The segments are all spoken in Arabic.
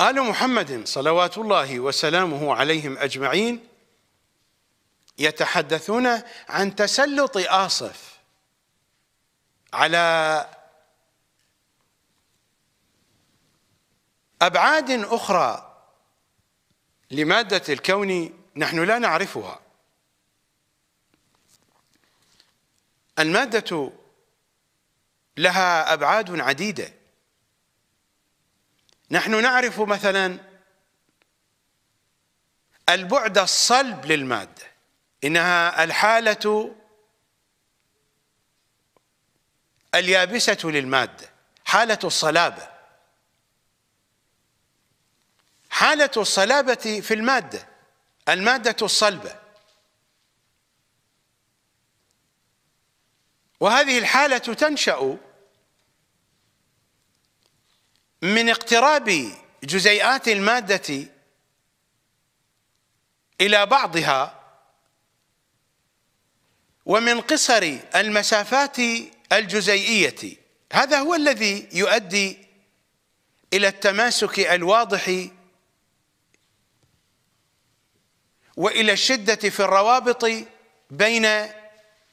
آل محمد صلوات الله وسلامه عليهم أجمعين يتحدثون عن تسلط آصف على أبعاد أخرى لمادة الكون نحن لا نعرفها المادة لها أبعاد عديدة نحن نعرف مثلا البعد الصلب للماده انها الحاله اليابسه للماده حاله الصلابه حاله الصلابه في الماده الماده الصلبه وهذه الحاله تنشا من اقتراب جزيئات المادة إلى بعضها ومن قصر المسافات الجزيئية هذا هو الذي يؤدي إلى التماسك الواضح وإلى الشدة في الروابط بين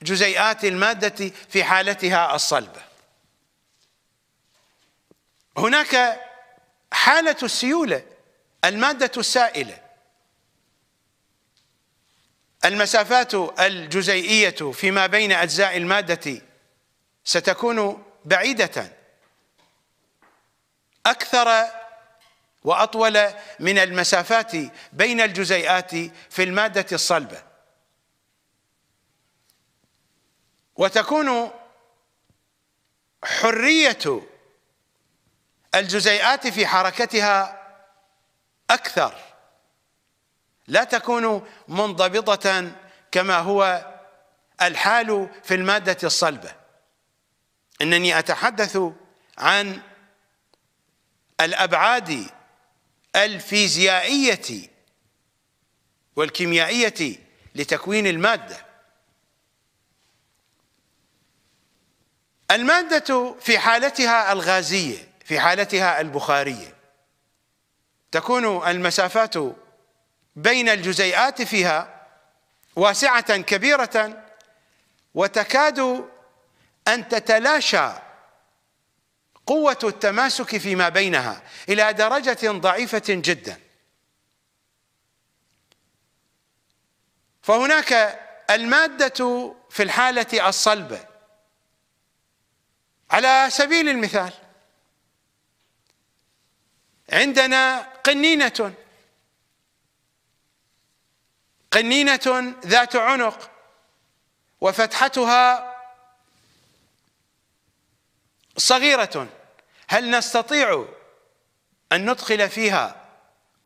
جزيئات المادة في حالتها الصلبة هناك حالة السيولة المادة السائلة المسافات الجزيئية فيما بين أجزاء المادة ستكون بعيدة أكثر وأطول من المسافات بين الجزيئات في المادة الصلبة وتكون حرية الجزيئات في حركتها أكثر لا تكون منضبطة كما هو الحال في المادة الصلبة إنني أتحدث عن الأبعاد الفيزيائية والكيميائية لتكوين المادة المادة في حالتها الغازية في حالتها البخارية تكون المسافات بين الجزيئات فيها واسعة كبيرة وتكاد أن تتلاشى قوة التماسك فيما بينها إلى درجة ضعيفة جدا فهناك المادة في الحالة الصلبة على سبيل المثال عندنا قنينة قنينة ذات عنق وفتحتها صغيرة هل نستطيع أن ندخل فيها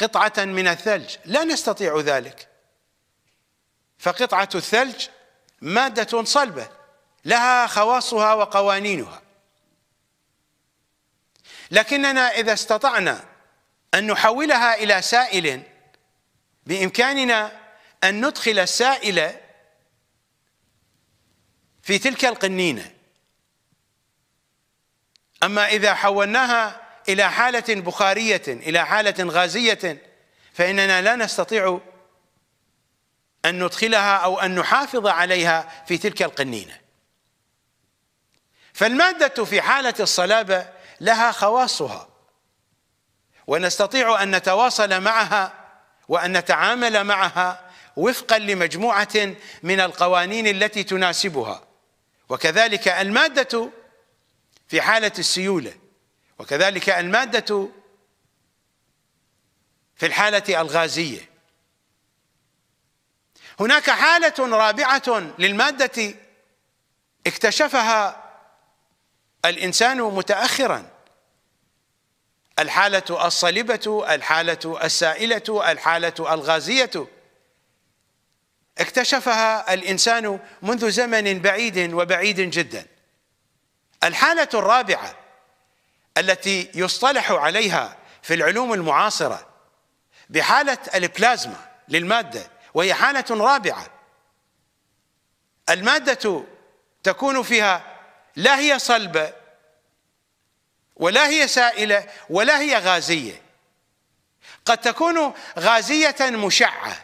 قطعة من الثلج لا نستطيع ذلك فقطعة الثلج مادة صلبة لها خواصها وقوانينها لكننا إذا استطعنا أن نحولها إلى سائل بإمكاننا أن ندخل السائل في تلك القنينة أما إذا حولناها إلى حالة بخارية إلى حالة غازية فإننا لا نستطيع أن ندخلها أو أن نحافظ عليها في تلك القنينة فالمادة في حالة الصلابة لها خواصها ونستطيع ان نتواصل معها وان نتعامل معها وفقا لمجموعه من القوانين التي تناسبها وكذلك الماده في حاله السيوله وكذلك الماده في الحاله الغازيه هناك حاله رابعه للماده اكتشفها الانسان متاخرا الحالة الصلبة الحالة السائلة الحالة الغازية اكتشفها الإنسان منذ زمن بعيد وبعيد جدا الحالة الرابعة التي يصطلح عليها في العلوم المعاصرة بحالة البلازما للمادة وهي حالة رابعة المادة تكون فيها لا هي صلبة ولا هي سائله ولا هي غازيه قد تكون غازيه مشعه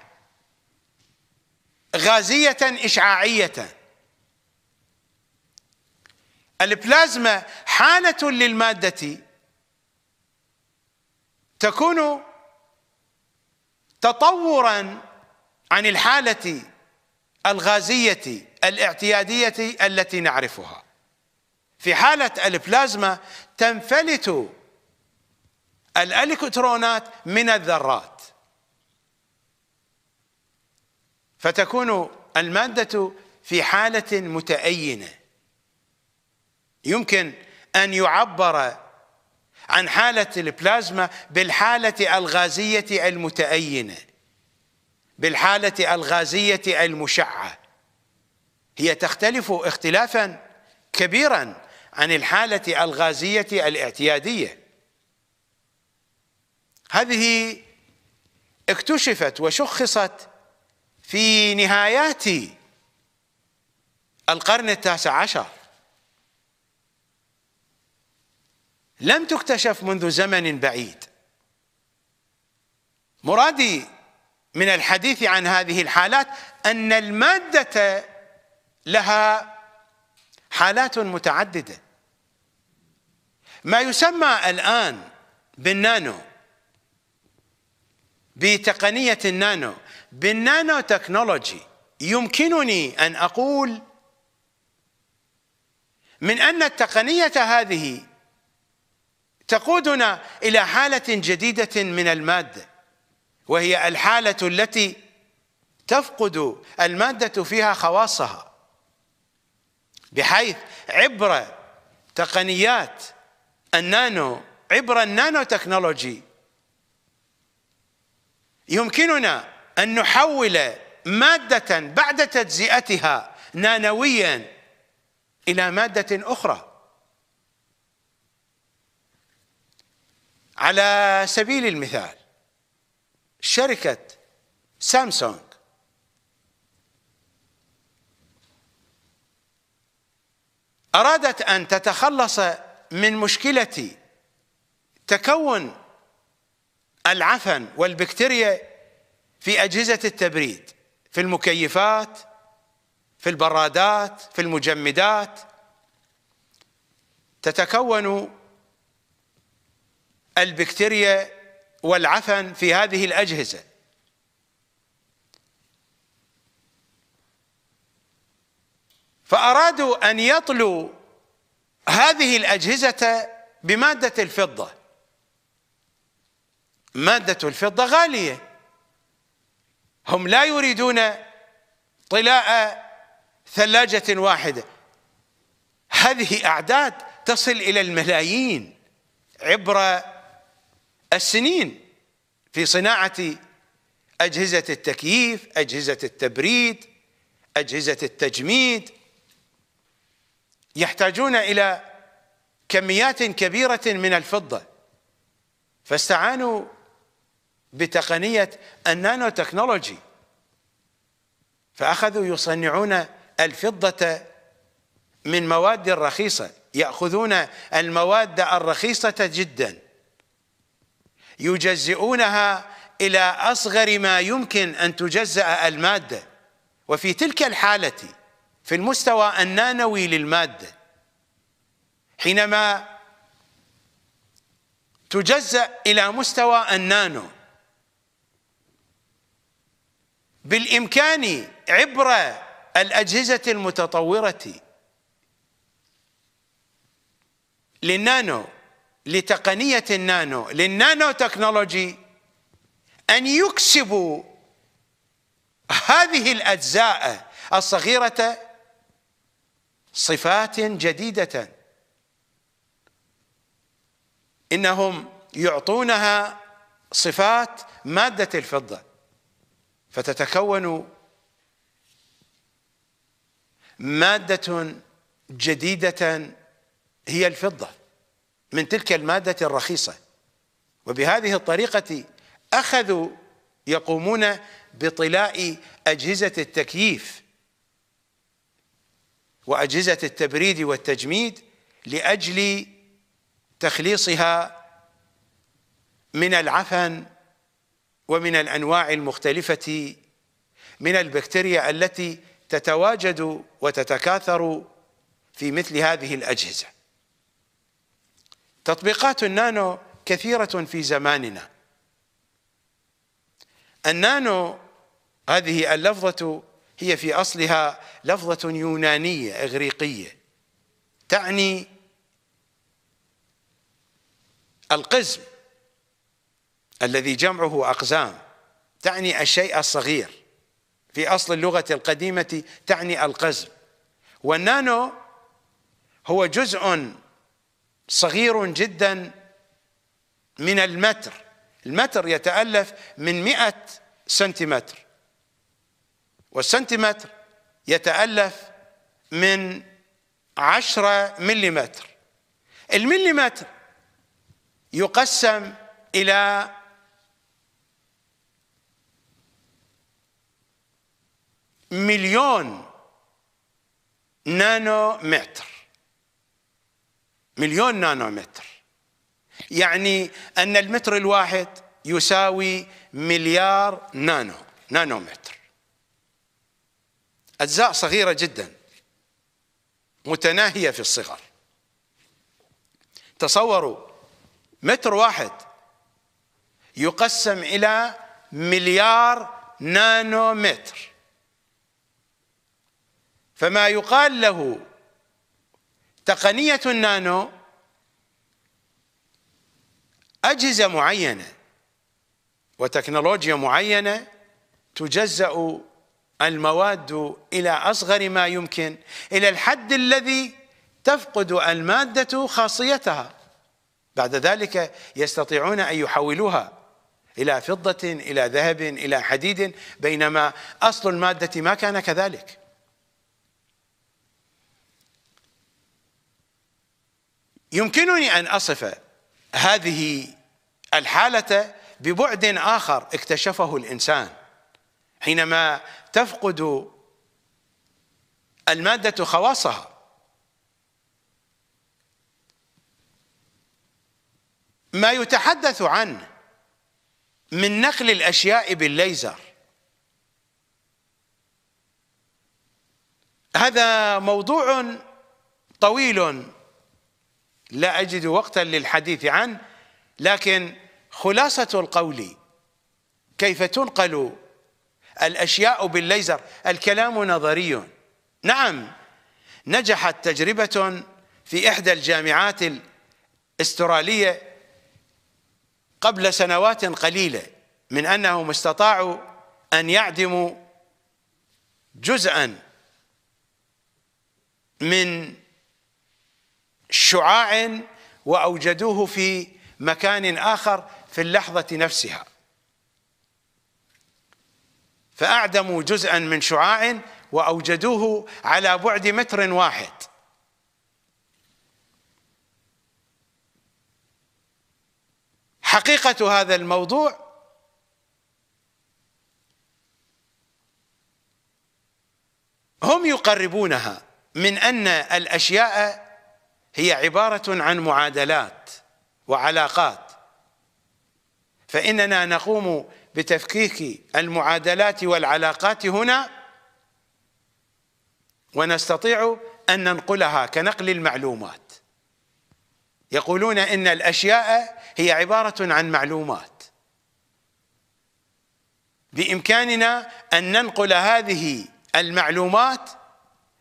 غازيه اشعاعيه البلازما حاله للماده تكون تطورا عن الحاله الغازيه الاعتياديه التي نعرفها في حالة البلازما تنفلت الالكترونات من الذرات فتكون المادة في حالة متأينة يمكن أن يعبر عن حالة البلازما بالحالة الغازية المتأينة بالحالة الغازية المشعة هي تختلف اختلافا كبيرا عن الحالة الغازية الاعتيادية هذه اكتشفت وشخصت في نهايات القرن التاسع عشر لم تكتشف منذ زمن بعيد مرادي من الحديث عن هذه الحالات ان الماده لها حالات متعدده ما يسمى الآن بالنانو بتقنية النانو بالنانو تكنولوجي يمكنني أن أقول من أن التقنية هذه تقودنا إلى حالة جديدة من المادة وهي الحالة التي تفقد المادة فيها خواصها بحيث عبر تقنيات النانو عبر النانو تكنولوجي يمكننا أن نحول مادة بعد تجزئتها نانويا إلى مادة أخرى على سبيل المثال شركة سامسونج أرادت أن تتخلص من مشكلة تكون العفن والبكتيريا في أجهزة التبريد في المكيفات في البرادات في المجمدات تتكون البكتيريا والعفن في هذه الأجهزة فأرادوا أن يطلوا هذه الأجهزة بمادة الفضة مادة الفضة غالية هم لا يريدون طلاء ثلاجة واحدة هذه أعداد تصل إلى الملايين عبر السنين في صناعة أجهزة التكييف أجهزة التبريد أجهزة التجميد يحتاجون إلى كميات كبيرة من الفضة فاستعانوا بتقنية النانو تكنولوجي فأخذوا يصنعون الفضة من مواد رخيصة يأخذون المواد الرخيصة جدا يجزئونها إلى أصغر ما يمكن أن تجزأ المادة وفي تلك الحالة في المستوى النانوي للمادة حينما تجزأ إلى مستوى النانو بالإمكان عبر الأجهزة المتطورة للنانو لتقنية النانو للنانو تكنولوجي أن يكسبوا هذه الأجزاء الصغيرة صفات جديده انهم يعطونها صفات ماده الفضه فتتكون ماده جديده هي الفضه من تلك الماده الرخيصه وبهذه الطريقه اخذوا يقومون بطلاء اجهزه التكييف واجهزه التبريد والتجميد لاجل تخليصها من العفن ومن الانواع المختلفه من البكتيريا التي تتواجد وتتكاثر في مثل هذه الاجهزه. تطبيقات النانو كثيره في زماننا. النانو هذه اللفظه هي في اصلها لفظه يونانيه اغريقيه تعني القزم الذي جمعه اقزام تعني الشيء الصغير في اصل اللغه القديمه تعني القزم والنانو هو جزء صغير جدا من المتر المتر يتالف من 100 سنتيمتر والسنتيمتر يتألف من عشرة مليمتر المليمتر يقسم إلى مليون نانومتر مليون نانومتر يعني أن المتر الواحد يساوي مليار نانو نانومتر أجزاء صغيرة جدا متناهية في الصغر تصوروا متر واحد يقسم إلى مليار نانومتر فما يقال له تقنية النانو أجهزة معينة وتكنولوجيا معينة تجزأ المواد إلى أصغر ما يمكن إلى الحد الذي تفقد المادة خاصيتها بعد ذلك يستطيعون أن يحولوها إلى فضة إلى ذهب إلى حديد بينما أصل المادة ما كان كذلك يمكنني أن أصف هذه الحالة ببعد آخر اكتشفه الإنسان حينما تفقد المادة خواصها ما يتحدث عنه من نقل الأشياء بالليزر هذا موضوع طويل لا أجد وقتا للحديث عنه لكن خلاصة القول كيف تنقل الأشياء بالليزر الكلام نظري نعم نجحت تجربة في إحدى الجامعات الاسترالية قبل سنوات قليلة من أنهم استطاعوا أن يعدموا جزءا من شعاع وأوجدوه في مكان آخر في اللحظة نفسها فأعدموا جزءا من شعاع وأوجدوه على بعد متر واحد حقيقة هذا الموضوع هم يقربونها من أن الأشياء هي عبارة عن معادلات وعلاقات فإننا نقوم بتفكيك المعادلات والعلاقات هنا ونستطيع أن ننقلها كنقل المعلومات يقولون إن الأشياء هي عبارة عن معلومات بإمكاننا أن ننقل هذه المعلومات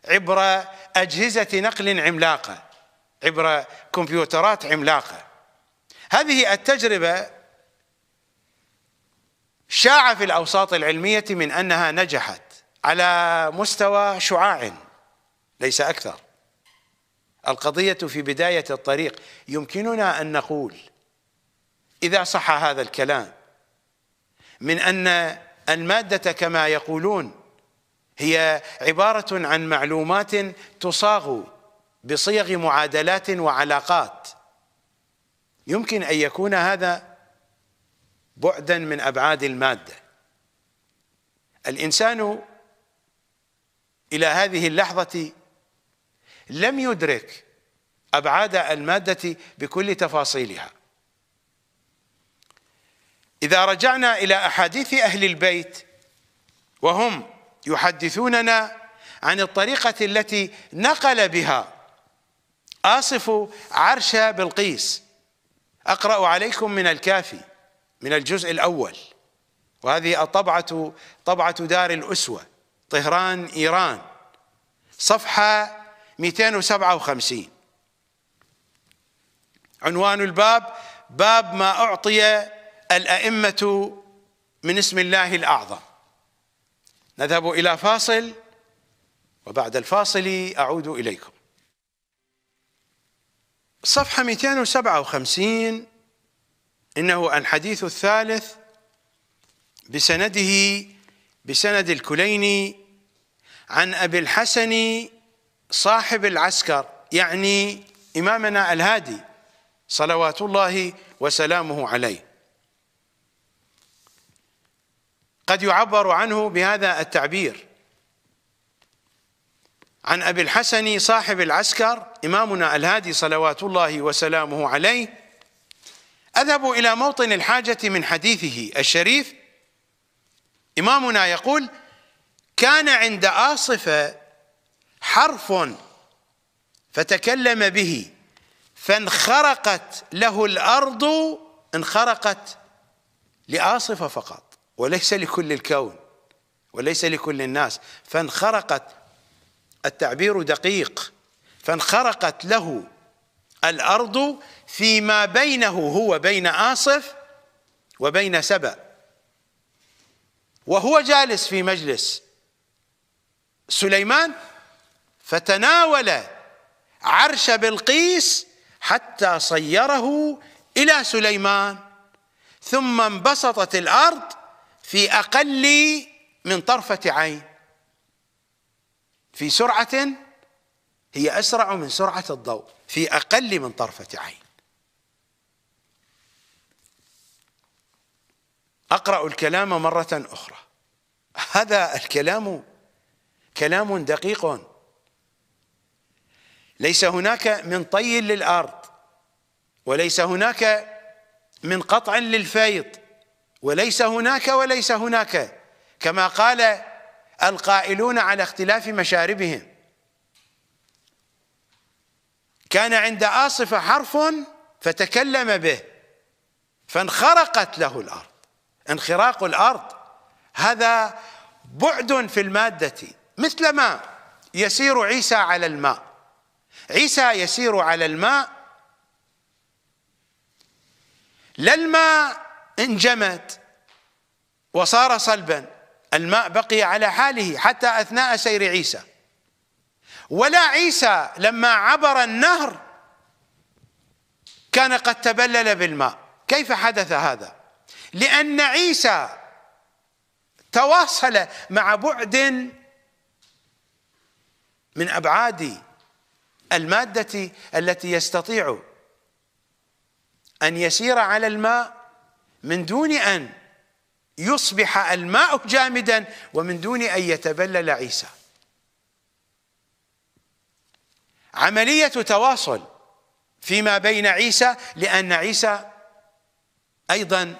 عبر أجهزة نقل عملاقة عبر كمبيوترات عملاقة هذه التجربة شاع في الاوساط العلميه من انها نجحت على مستوى شعاع ليس اكثر القضيه في بدايه الطريق يمكننا ان نقول اذا صح هذا الكلام من ان الماده كما يقولون هي عباره عن معلومات تصاغ بصيغ معادلات وعلاقات يمكن ان يكون هذا بعدا من ابعاد الماده الانسان الى هذه اللحظه لم يدرك ابعاد الماده بكل تفاصيلها اذا رجعنا الى احاديث اهل البيت وهم يحدثوننا عن الطريقه التي نقل بها اصف عرش بلقيس اقرا عليكم من الكافي من الجزء الأول وهذه الطبعة طبعة دار الأسوة طهران إيران صفحة 257 عنوان الباب باب ما أعطي الأئمة من اسم الله الأعظم نذهب إلى فاصل وبعد الفاصل أعود إليكم صفحة 257 إنه الحديث الثالث بسنده بسند الكليني عن أبي الحسن صاحب العسكر يعني إمامنا الهادي صلوات الله وسلامه عليه قد يعبر عنه بهذا التعبير عن أبي الحسن صاحب العسكر إمامنا الهادي صلوات الله وسلامه عليه اذهبوا إلى موطن الحاجة من حديثه الشريف إمامنا يقول كان عند آصفة حرف فتكلم به فانخرقت له الأرض انخرقت لآصفة فقط وليس لكل الكون وليس لكل الناس فانخرقت التعبير دقيق فانخرقت له الأرض فيما بينه هو بين آصف وبين سبأ وهو جالس في مجلس سليمان فتناول عرش بلقيس حتى صيره إلى سليمان ثم انبسطت الأرض في أقل من طرفة عين في سرعة هي أسرع من سرعة الضوء في أقل من طرفة عين أقرأ الكلام مرة أخرى هذا الكلام كلام دقيق ليس هناك من طي للأرض وليس هناك من قطع للفيض وليس هناك وليس هناك كما قال القائلون على اختلاف مشاربهم كان عند آصفة حرف فتكلم به فانخرقت له الأرض انخراق الأرض هذا بعد في المادة مثلما يسير عيسى على الماء عيسى يسير على الماء لا الماء انجمد وصار صلبا الماء بقي على حاله حتى أثناء سير عيسى ولا عيسى لما عبر النهر كان قد تبلل بالماء كيف حدث هذا لان عيسى تواصل مع بعد من ابعاد الماده التي يستطيع ان يسير على الماء من دون ان يصبح الماء جامدا ومن دون ان يتبلل عيسى عملية تواصل فيما بين عيسى لأن عيسى أيضا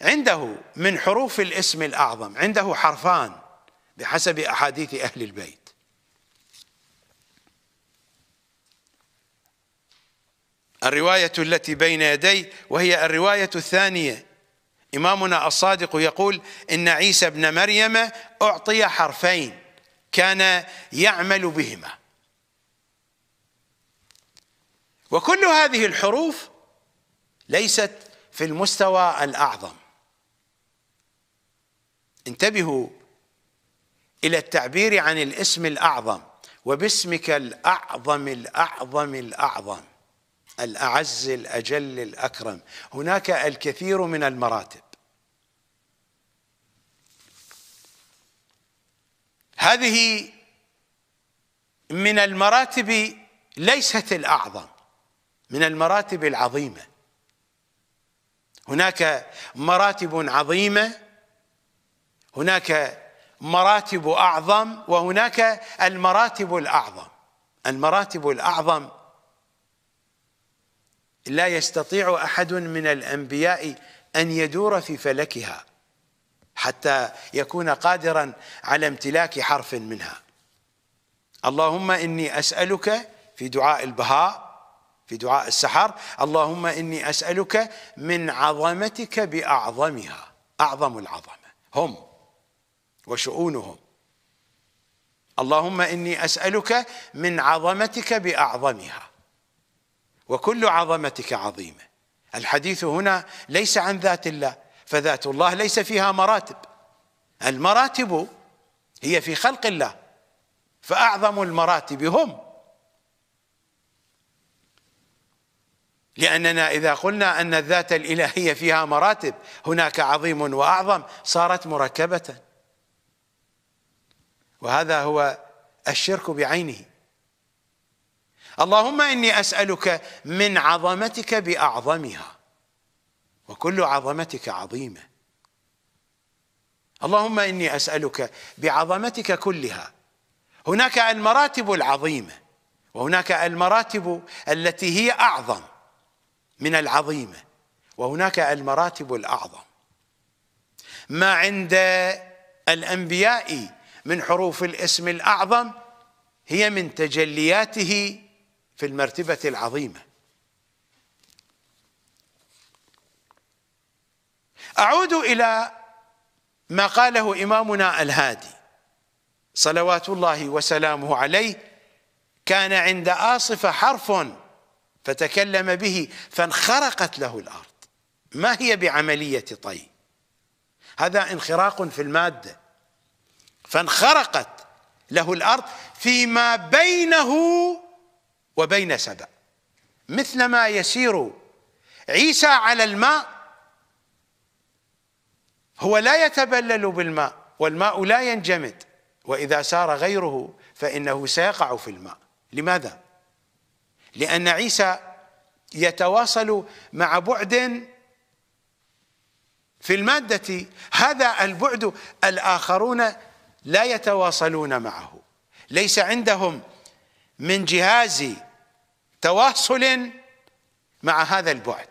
عنده من حروف الاسم الأعظم عنده حرفان بحسب أحاديث أهل البيت الرواية التي بين يدي وهي الرواية الثانية إمامنا الصادق يقول إن عيسى ابن مريم أعطي حرفين كان يعمل بهما وكل هذه الحروف ليست في المستوى الاعظم انتبهوا الى التعبير عن الاسم الاعظم وباسمك الاعظم الاعظم الاعظم الاعز الاجل الاكرم هناك الكثير من المراتب هذه من المراتب ليست الاعظم من المراتب العظيمه هناك مراتب عظيمه هناك مراتب اعظم وهناك المراتب الاعظم المراتب الاعظم لا يستطيع احد من الانبياء ان يدور في فلكها حتى يكون قادرا على امتلاك حرف منها اللهم اني اسالك في دعاء البهاء في دعاء السحر اللهم إني أسألك من عظمتك بأعظمها أعظم العظمة هم وشؤونهم اللهم إني أسألك من عظمتك بأعظمها وكل عظمتك عظيمة الحديث هنا ليس عن ذات الله فذات الله ليس فيها مراتب المراتب هي في خلق الله فأعظم المراتب هم لأننا إذا قلنا أن الذات الإلهية فيها مراتب هناك عظيم وأعظم صارت مركبة وهذا هو الشرك بعينه اللهم إني أسألك من عظمتك بأعظمها وكل عظمتك عظيمة اللهم إني أسألك بعظمتك كلها هناك المراتب العظيمة وهناك المراتب التي هي أعظم من العظيمه وهناك المراتب الاعظم ما عند الانبياء من حروف الاسم الاعظم هي من تجلياته في المرتبه العظيمه اعود الى ما قاله امامنا الهادي صلوات الله وسلامه عليه كان عند آصف حرف فتكلم به فانخرقت له الارض ما هي بعمليه طي هذا انخراق في الماده فانخرقت له الارض فيما بينه وبين سبأ مثلما يسير عيسى على الماء هو لا يتبلل بالماء والماء لا ينجمد واذا سار غيره فانه سيقع في الماء لماذا لأن عيسى يتواصل مع بعد في المادة هذا البعد الآخرون لا يتواصلون معه ليس عندهم من جهاز تواصل مع هذا البعد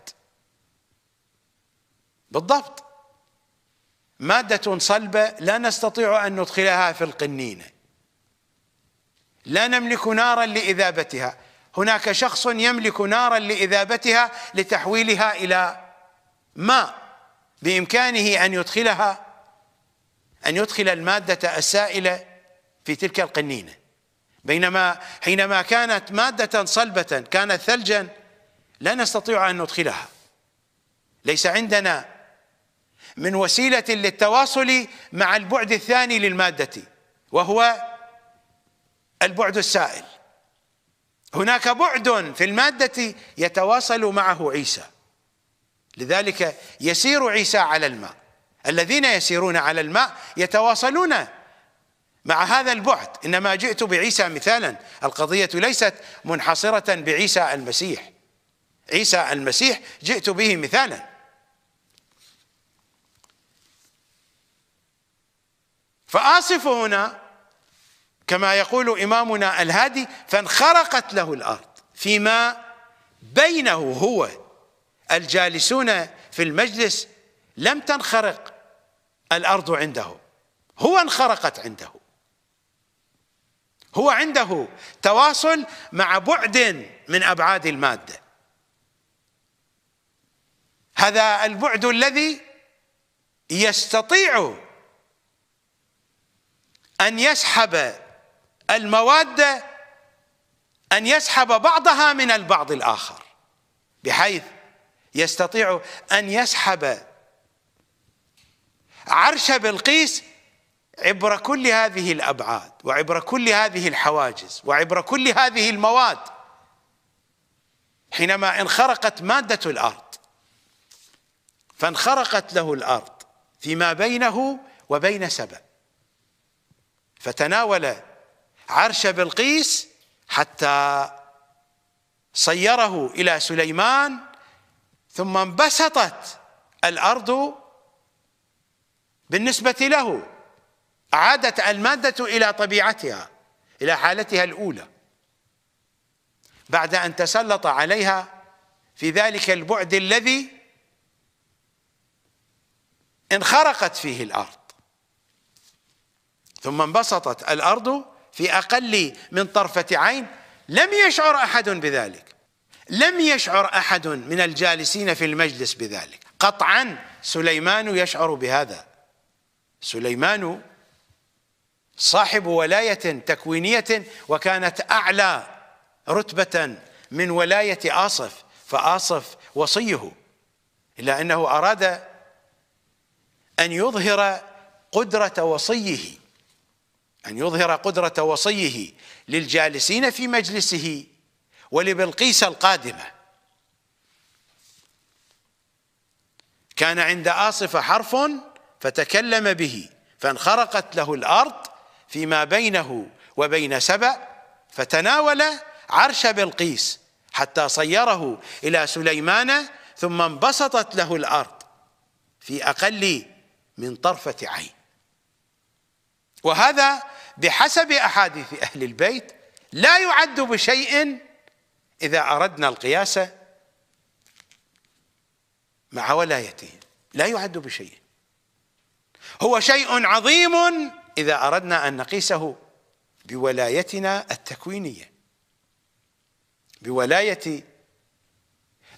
بالضبط مادة صلبة لا نستطيع أن ندخلها في القنينة لا نملك نارا لإذابتها هناك شخص يملك نارا لاذابتها لتحويلها الى ماء بامكانه ان يدخلها ان يدخل الماده السائله في تلك القنينه بينما حينما كانت ماده صلبه كانت ثلجا لا نستطيع ان ندخلها ليس عندنا من وسيله للتواصل مع البعد الثاني للماده وهو البعد السائل هناك بعد في المادة يتواصل معه عيسى لذلك يسير عيسى على الماء الذين يسيرون على الماء يتواصلون مع هذا البعد انما جئت بعيسى مثالا القضيه ليست منحصره بعيسى المسيح عيسى المسيح جئت به مثالا فاصف هنا كما يقول إمامنا الهادي فانخرقت له الأرض فيما بينه هو الجالسون في المجلس لم تنخرق الأرض عنده هو انخرقت عنده هو عنده تواصل مع بعد من أبعاد المادة هذا البعد الذي يستطيع أن يسحب المواد أن يسحب بعضها من البعض الآخر بحيث يستطيع أن يسحب عرش بلقيس عبر كل هذه الأبعاد وعبر كل هذه الحواجز وعبر كل هذه المواد حينما انخرقت مادة الأرض فانخرقت له الأرض فيما بينه وبين سبأ فتناول عرش بلقيس حتى صيره الى سليمان ثم انبسطت الارض بالنسبه له عادت الماده الى طبيعتها الى حالتها الاولى بعد ان تسلط عليها في ذلك البعد الذي انخرقت فيه الارض ثم انبسطت الارض في اقل من طرفه عين لم يشعر احد بذلك لم يشعر احد من الجالسين في المجلس بذلك قطعا سليمان يشعر بهذا سليمان صاحب ولايه تكوينيه وكانت اعلى رتبه من ولايه اصف فاصف وصيه الا انه اراد ان يظهر قدره وصيه أن يظهر قدرة وصيه للجالسين في مجلسه ولبلقيس القادمة كان عند آصف حرف فتكلم به فانخرقت له الأرض فيما بينه وبين سبأ فتناول عرش بلقيس حتى صيره إلى سليمان ثم انبسطت له الأرض في أقل من طرفة عين وهذا بحسب احاديث اهل البيت لا يعد بشيء اذا اردنا القياس مع ولايته لا يعد بشيء هو شيء عظيم اذا اردنا ان نقيسه بولايتنا التكوينيه بولايه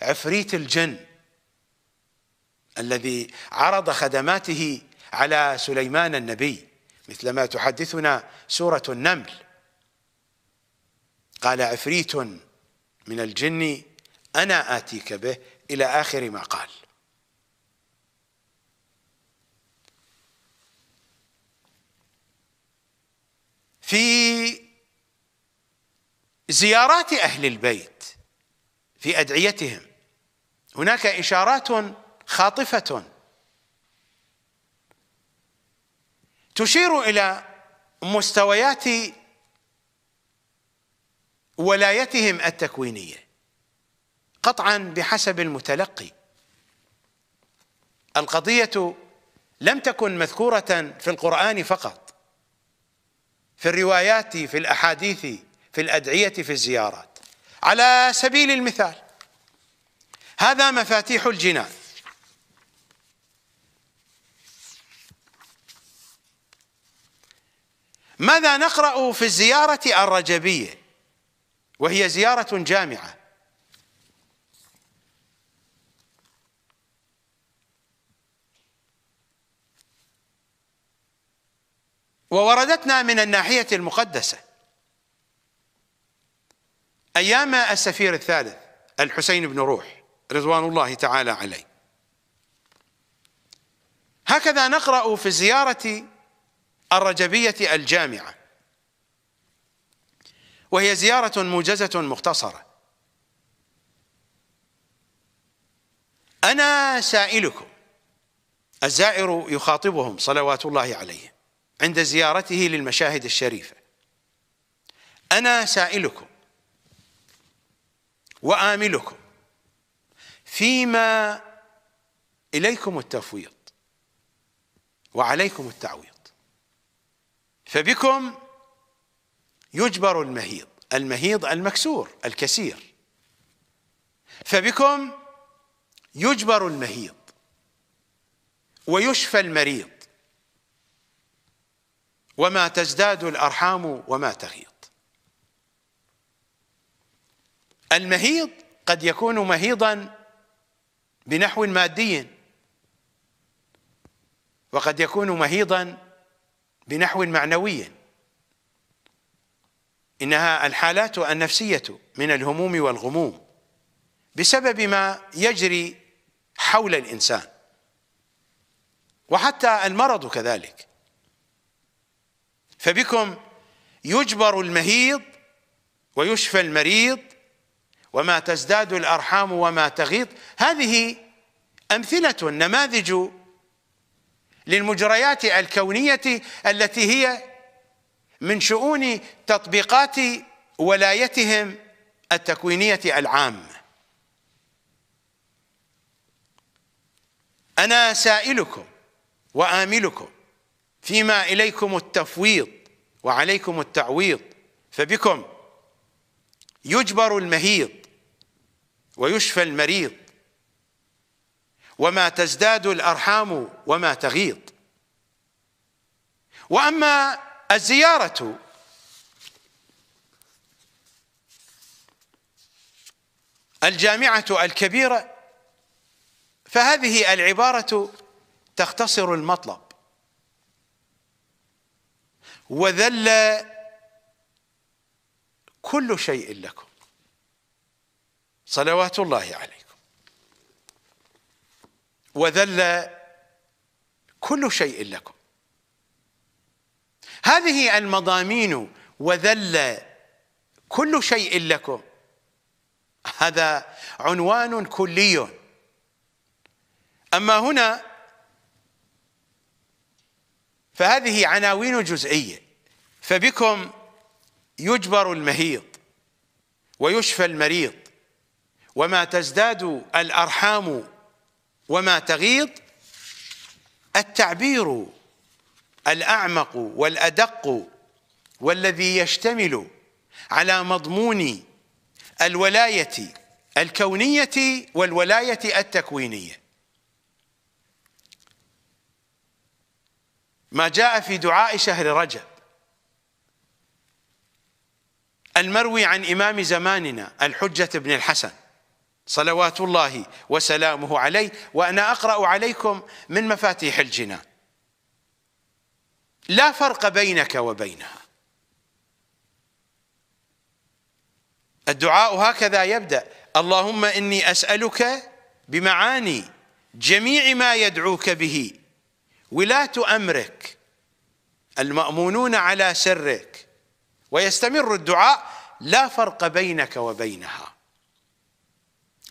عفريت الجن الذي عرض خدماته على سليمان النبي مثل ما تحدثنا سورة النمل قال عفريت من الجن أنا آتيك به إلى آخر ما قال في زيارات أهل البيت في أدعيتهم هناك إشارات خاطفة تشير الى مستويات ولايتهم التكوينيه قطعا بحسب المتلقي القضيه لم تكن مذكوره في القران فقط في الروايات في الاحاديث في الادعيه في الزيارات على سبيل المثال هذا مفاتيح الجنان ماذا نقرأ في الزيارة الرجبية وهي زيارة جامعة ووردتنا من الناحية المقدسة أيام السفير الثالث الحسين بن روح رضوان الله تعالى عليه هكذا نقرأ في الزيارة الرجبية الجامعة وهي زيارة موجزة مختصرة أنا سائلكم الزائر يخاطبهم صلوات الله عليه عند زيارته للمشاهد الشريفة أنا سائلكم وآملكم فيما إليكم التفويض وعليكم التعويض فبكم يجبر المهيض المهيض المكسور الكسير فبكم يجبر المهيض ويشفى المريض وما تزداد الارحام وما تغيض المهيض قد يكون مهيضا بنحو مادي وقد يكون مهيضا بنحو معنوي إنها الحالات النفسية من الهموم والغموم بسبب ما يجري حول الإنسان وحتى المرض كذلك فبكم يجبر المهيض ويشفى المريض وما تزداد الأرحام وما تغيض هذه أمثلة نماذج للمجريات الكونية التي هي من شؤون تطبيقات ولايتهم التكوينية العامة أنا سائلكم وآملكم فيما إليكم التفويض وعليكم التعويض فبكم يجبر المهيض ويشفى المريض وما تزداد الارحام وما تغيض واما الزياره الجامعه الكبيره فهذه العباره تختصر المطلب وذل كل شيء لكم صلوات الله عليكم وذل كل شيء لكم هذه المضامين وذل كل شيء لكم هذا عنوان كلي اما هنا فهذه عناوين جزئيه فبكم يجبر المهيض ويشفى المريض وما تزداد الارحام وما تغيض التعبير الأعمق والأدق والذي يشتمل على مضمون الولاية الكونية والولاية التكوينية ما جاء في دعاء شهر رجب المروي عن إمام زماننا الحجة بن الحسن صلوات الله وسلامه عليه وانا اقرا عليكم من مفاتيح الجنان لا فرق بينك وبينها الدعاء هكذا يبدا اللهم اني اسالك بمعاني جميع ما يدعوك به ولاه امرك المامونون على سرك ويستمر الدعاء لا فرق بينك وبينها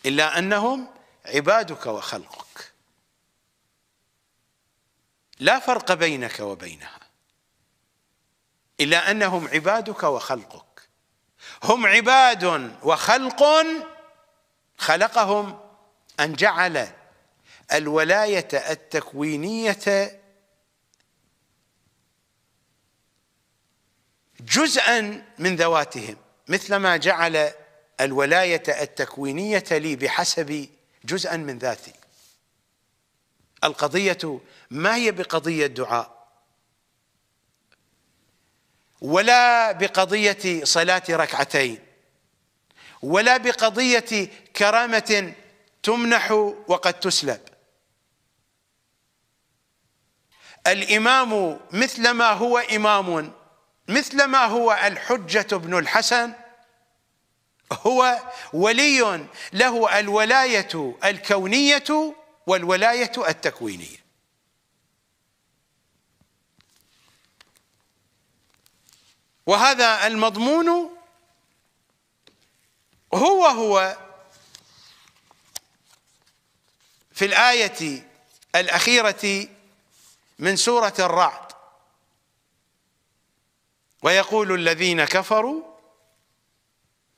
إلا أنهم عبادك وخلقك لا فرق بينك وبينها إلا أنهم عبادك وخلقك هم عباد وخلق خلقهم أن جعل الولاية التكوينية جزءا من ذواتهم مثلما جعل الولاية التكوينية لي بحسب جزءا من ذاتي القضية ما هي بقضية دعاء ولا بقضية صلاة ركعتين ولا بقضية كرامة تمنح وقد تسلب الإمام مثلما هو إمام مثلما هو الحجة بن الحسن هو ولي له الولايه الكونيه والولايه التكوينيه وهذا المضمون هو هو في الايه الاخيره من سوره الرعد ويقول الذين كفروا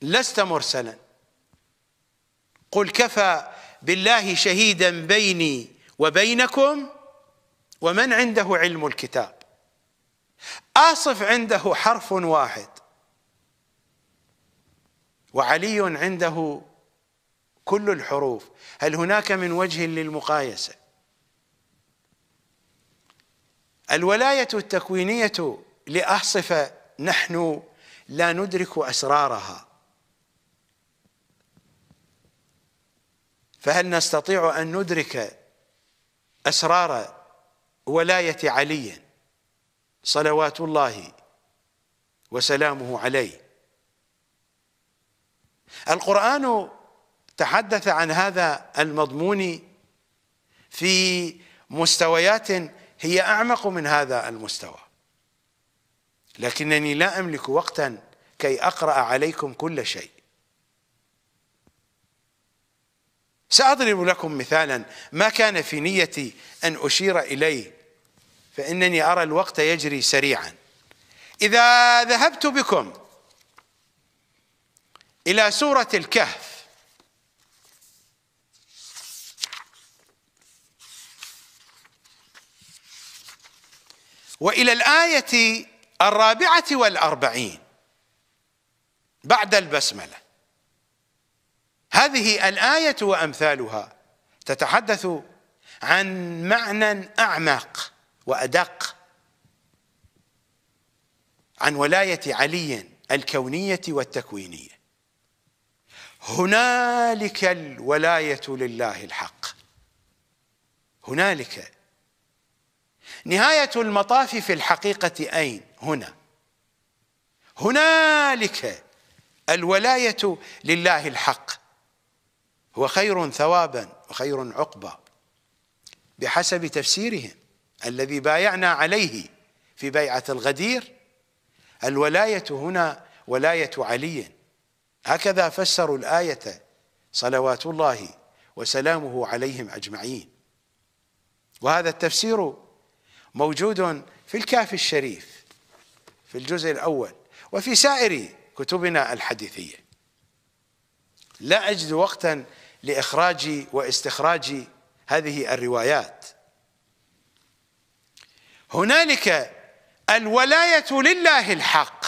لست مرسلا قل كفى بالله شهيدا بيني وبينكم ومن عنده علم الكتاب آصف عنده حرف واحد وعلي عنده كل الحروف هل هناك من وجه للمقايسة الولاية التكوينية لأحصف نحن لا ندرك أسرارها فهل نستطيع أن ندرك أسرار ولاية علي صلوات الله وسلامه عليه القرآن تحدث عن هذا المضمون في مستويات هي أعمق من هذا المستوى لكنني لا أملك وقتا كي أقرأ عليكم كل شيء سأضرب لكم مثالا ما كان في نيتي أن أشير إليه فإنني أرى الوقت يجري سريعا إذا ذهبت بكم إلى سورة الكهف وإلى الآية الرابعة والأربعين بعد البسملة هذه الآية وأمثالها تتحدث عن معنى أعمق وأدق عن ولاية علي الكونية والتكوينية هنالك الولاية لله الحق هنالك نهاية المطاف في الحقيقة أين هنا هنالك الولاية لله الحق هو خير ثوابا وخير عقبا بحسب تفسيرهم الذي بايعنا عليه في بيعة الغدير الولاية هنا ولاية علي هكذا فسروا الآية صلوات الله وسلامه عليهم أجمعين وهذا التفسير موجود في الكافي الشريف في الجزء الأول وفي سائر كتبنا الحديثية لا أجد وقتا لإخراج واستخراج هذه الروايات هنالك الولاية لله الحق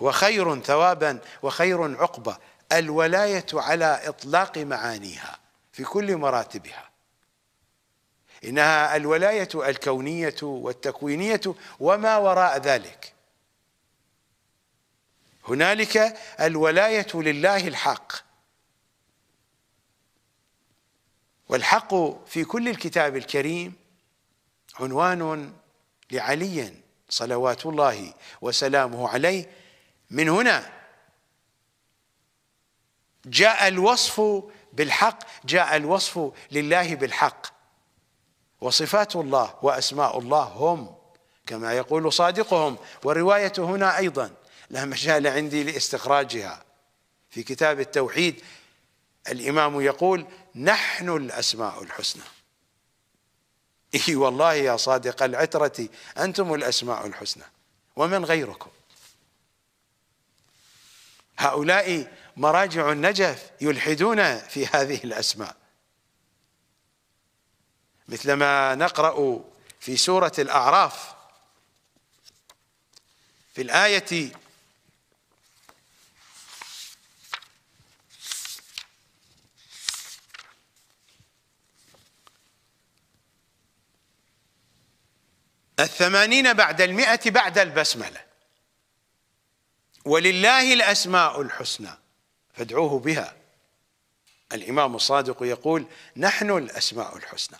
وخير ثوابا وخير عقبة الولاية على إطلاق معانيها في كل مراتبها إنها الولاية الكونية والتكوينية وما وراء ذلك هنالك الولاية لله الحق والحق في كل الكتاب الكريم عنوان لعلي صلوات الله وسلامه عليه من هنا جاء الوصف بالحق جاء الوصف لله بالحق وصفات الله وأسماء الله هم كما يقول صادقهم والرواية هنا أيضا لا مجال عندي لاستخراجها في كتاب التوحيد الإمام يقول نحن الأسماء الحسنى إي والله يا صادق العترة أنتم الأسماء الحسنى ومن غيركم هؤلاء مراجع النجف يلحدون في هذه الأسماء مثلما نقرأ في سورة الأعراف في الآية الثمانين بعد المئة بعد البسملة ولله الأسماء الحسنى فادعوه بها الإمام الصادق يقول نحن الأسماء الحسنى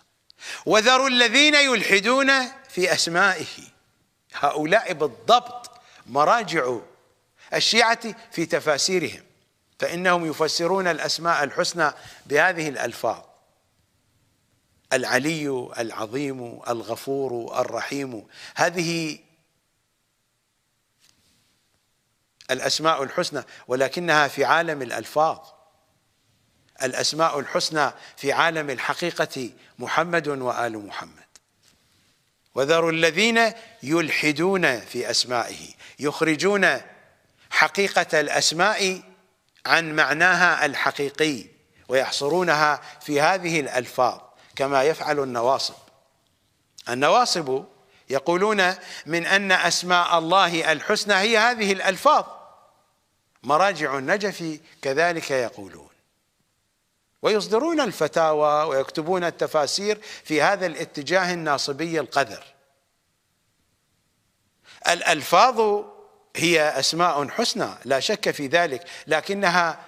وذروا الذين يلحدون في أسمائه هؤلاء بالضبط مراجع الشيعة في تفاسيرهم فإنهم يفسرون الأسماء الحسنى بهذه الألفاظ العلي العظيم الغفور الرحيم هذه الأسماء الحسنى ولكنها في عالم الألفاظ الأسماء الحسنى في عالم الحقيقة محمد وآل محمد وذروا الذين يلحدون في أسمائه يخرجون حقيقة الأسماء عن معناها الحقيقي ويحصرونها في هذه الألفاظ كما يفعل النواصب النواصب يقولون من ان اسماء الله الحسنى هي هذه الالفاظ مراجع النجف كذلك يقولون ويصدرون الفتاوى ويكتبون التفاسير في هذا الاتجاه الناصبي القذر الالفاظ هي اسماء حسنى لا شك في ذلك لكنها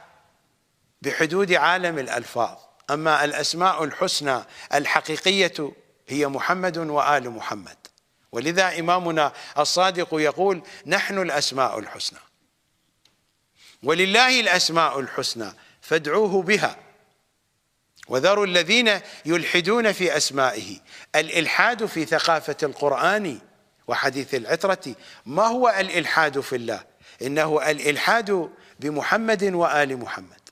بحدود عالم الالفاظ أما الأسماء الحسنى الحقيقية هي محمد وآل محمد ولذا إمامنا الصادق يقول نحن الأسماء الحسنى ولله الأسماء الحسنى فادعوه بها وذروا الذين يلحدون في أسمائه الإلحاد في ثقافة القرآن وحديث العترة ما هو الإلحاد في الله إنه الإلحاد بمحمد وآل محمد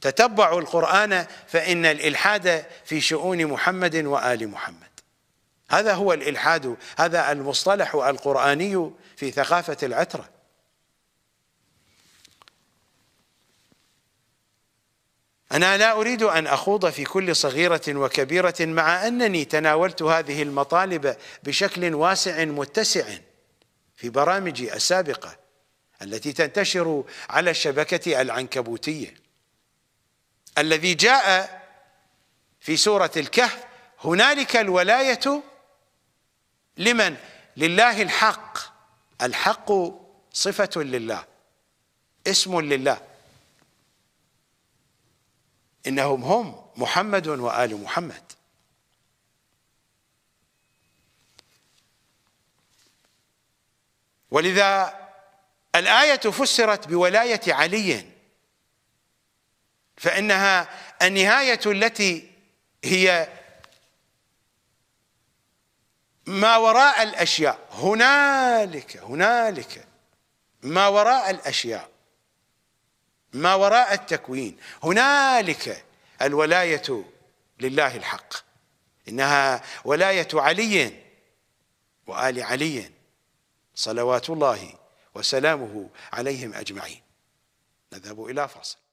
تتبعوا القرآن فإن الإلحاد في شؤون محمد وآل محمد هذا هو الإلحاد هذا المصطلح القرآني في ثقافة العترة أنا لا أريد أن أخوض في كل صغيرة وكبيرة مع أنني تناولت هذه المطالب بشكل واسع متسع في برامجي السابقة التي تنتشر على الشبكة العنكبوتية الذي جاء في سورة الكهف هنالك الولاية لمن؟ لله الحق الحق صفة لله اسم لله إنهم هم محمد وآل محمد ولذا الآية فسرت بولاية علي فانها النهايه التي هي ما وراء الاشياء هنالك هنالك ما وراء الاشياء ما وراء التكوين هنالك الولايه لله الحق انها ولايه علي وال علي صلوات الله وسلامه عليهم اجمعين نذهب الى فاصل